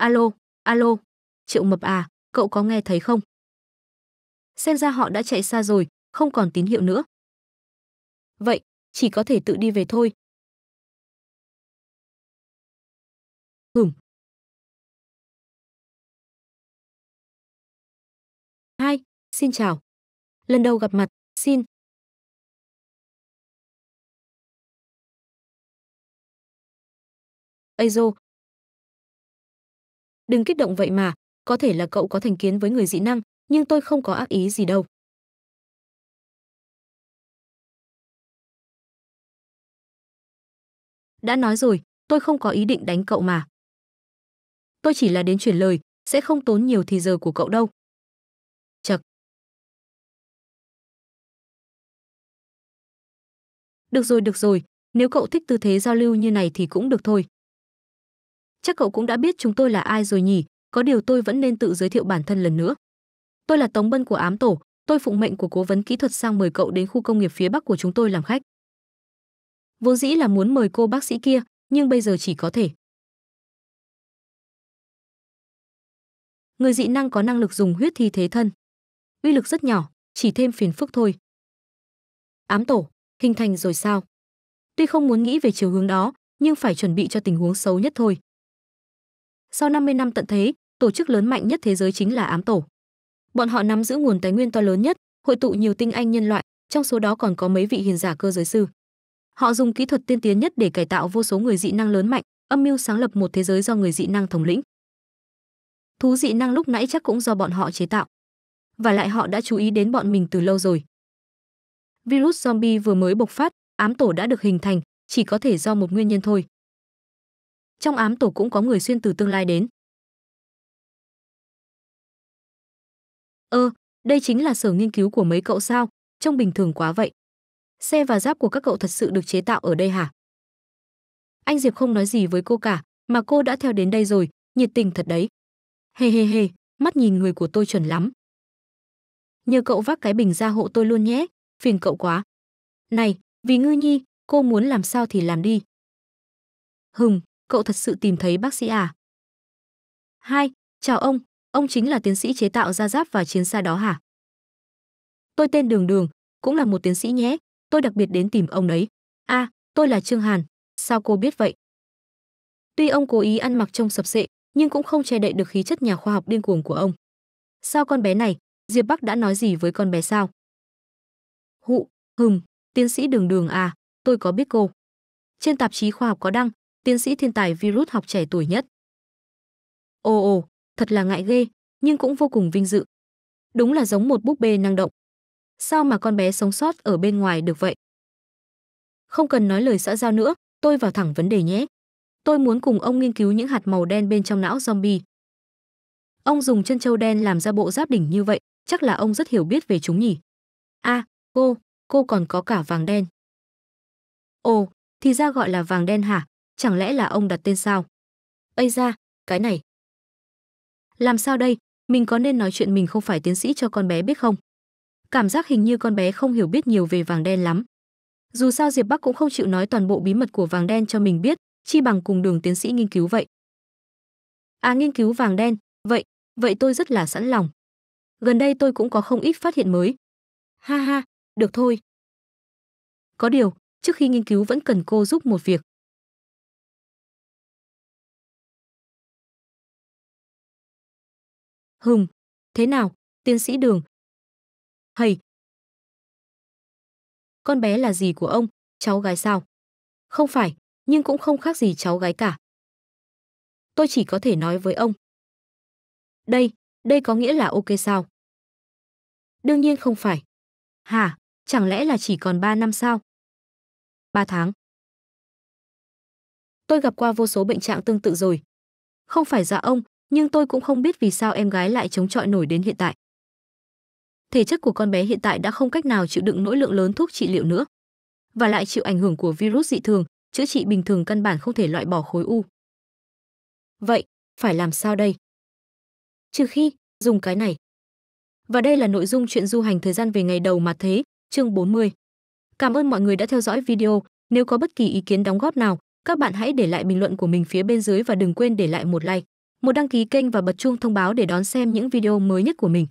Alo, alo, Triệu Mập à, cậu có nghe thấy không? Xem ra họ đã chạy xa rồi, không còn tín hiệu nữa. Vậy, chỉ có thể tự đi về thôi. Hửm. Hai, xin chào. Lần đầu gặp mặt, xin. Ây dô, đừng kích động vậy mà, có thể là cậu có thành kiến với người dị năng, nhưng tôi không có ác ý gì đâu. Đã nói rồi, tôi không có ý định đánh cậu mà. Tôi chỉ là đến chuyển lời, sẽ không tốn nhiều thì giờ của cậu đâu. Chật. Được rồi, được rồi, nếu cậu thích tư thế giao lưu như này thì cũng được thôi chắc cậu cũng đã biết chúng tôi là ai rồi nhỉ, có điều tôi vẫn nên tự giới thiệu bản thân lần nữa. Tôi là Tống Bân của Ám Tổ, tôi phụng mệnh của cố vấn kỹ thuật sang mời cậu đến khu công nghiệp phía Bắc của chúng tôi làm khách. Vốn dĩ là muốn mời cô bác sĩ kia, nhưng bây giờ chỉ có thể. Người dị năng có năng lực dùng huyết thi thế thân. Uy lực rất nhỏ, chỉ thêm phiền phức thôi. Ám tổ, hình thành rồi sao? Tuy không muốn nghĩ về chiều hướng đó, nhưng phải chuẩn bị cho tình huống xấu nhất thôi. Sau 50 năm tận thế, tổ chức lớn mạnh nhất thế giới chính là ám tổ. Bọn họ nắm giữ nguồn tài nguyên to lớn nhất, hội tụ nhiều tinh anh nhân loại, trong số đó còn có mấy vị hiền giả cơ giới sư. Họ dùng kỹ thuật tiên tiến nhất để cải tạo vô số người dị năng lớn mạnh, âm mưu sáng lập một thế giới do người dị năng thống lĩnh. Thú dị năng lúc nãy chắc cũng do bọn họ chế tạo. Và lại họ đã chú ý đến bọn mình từ lâu rồi. Virus zombie vừa mới bộc phát, ám tổ đã được hình thành, chỉ có thể do một nguyên nhân thôi trong ám tổ cũng có người xuyên từ tương lai đến. Ơ, ờ, đây chính là sở nghiên cứu của mấy cậu sao, trông bình thường quá vậy. Xe và giáp của các cậu thật sự được chế tạo ở đây hả? Anh Diệp không nói gì với cô cả, mà cô đã theo đến đây rồi, nhiệt tình thật đấy. Hê hê hê, mắt nhìn người của tôi chuẩn lắm. Nhờ cậu vác cái bình ra hộ tôi luôn nhé, phiền cậu quá. Này, vì ngư nhi, cô muốn làm sao thì làm đi. Hừm, cậu thật sự tìm thấy bác sĩ à? Hai, chào ông, ông chính là tiến sĩ chế tạo ra giáp và chiến xa đó hả? Tôi tên Đường Đường, cũng là một tiến sĩ nhé, tôi đặc biệt đến tìm ông đấy. A, à, tôi là Trương Hàn, sao cô biết vậy? Tuy ông cố ý ăn mặc trông sập sệ, nhưng cũng không che đậy được khí chất nhà khoa học điên cuồng của ông. Sao con bé này, Diệp Bắc đã nói gì với con bé sao? Hụ, hừm, tiến sĩ Đường Đường à, tôi có biết cô. Trên tạp chí khoa học có đăng, tiến sĩ thiên tài virus học trẻ tuổi nhất. Ồ ồ, thật là ngại ghê, nhưng cũng vô cùng vinh dự. Đúng là giống một búp bê năng động. Sao mà con bé sống sót ở bên ngoài được vậy? Không cần nói lời xã giao nữa, tôi vào thẳng vấn đề nhé. Tôi muốn cùng ông nghiên cứu những hạt màu đen bên trong não zombie. Ông dùng chân châu đen làm ra bộ giáp đỉnh như vậy, chắc là ông rất hiểu biết về chúng nhỉ. A, à, cô, cô còn có cả vàng đen. Ồ, thì ra gọi là vàng đen hả? chẳng lẽ là ông đặt tên sao? Ây ra, cái này. Làm sao đây, mình có nên nói chuyện mình không phải tiến sĩ cho con bé biết không? Cảm giác hình như con bé không hiểu biết nhiều về vàng đen lắm. Dù sao Diệp Bắc cũng không chịu nói toàn bộ bí mật của vàng đen cho mình biết, chi bằng cùng đường tiến sĩ nghiên cứu vậy. À nghiên cứu vàng đen, vậy, vậy tôi rất là sẵn lòng. Gần đây tôi cũng có không ít phát hiện mới. Ha ha, được thôi. Có điều, trước khi nghiên cứu vẫn cần cô giúp một việc. Hùng, thế nào, tiến sĩ Đường? Hầy. Con bé là gì của ông, cháu gái sao? Không phải, nhưng cũng không khác gì cháu gái cả. Tôi chỉ có thể nói với ông. Đây, đây có nghĩa là ok sao? Đương nhiên không phải. Hả, chẳng lẽ là chỉ còn 3 năm sao? 3 tháng. Tôi gặp qua vô số bệnh trạng tương tự rồi. Không phải dạ ông, nhưng tôi cũng không biết vì sao em gái lại chống chọi nổi đến hiện tại. Thể chất của con bé hiện tại đã không cách nào chịu đựng nỗi lượng lớn thuốc trị liệu nữa, và lại chịu ảnh hưởng của virus dị thường, chữa trị bình thường căn bản không thể loại bỏ khối u. Vậy, phải làm sao đây? Trừ khi dùng cái này. Và đây là nội dung chuyện du hành thời gian về ngày đầu mà thế, chương 40. Cảm ơn mọi người đã theo dõi video, nếu có bất kỳ ý kiến đóng góp nào, các bạn hãy để lại bình luận của mình phía bên dưới và đừng quên để lại một like một đăng ký kênh và bật chuông thông báo để đón xem những video mới nhất của mình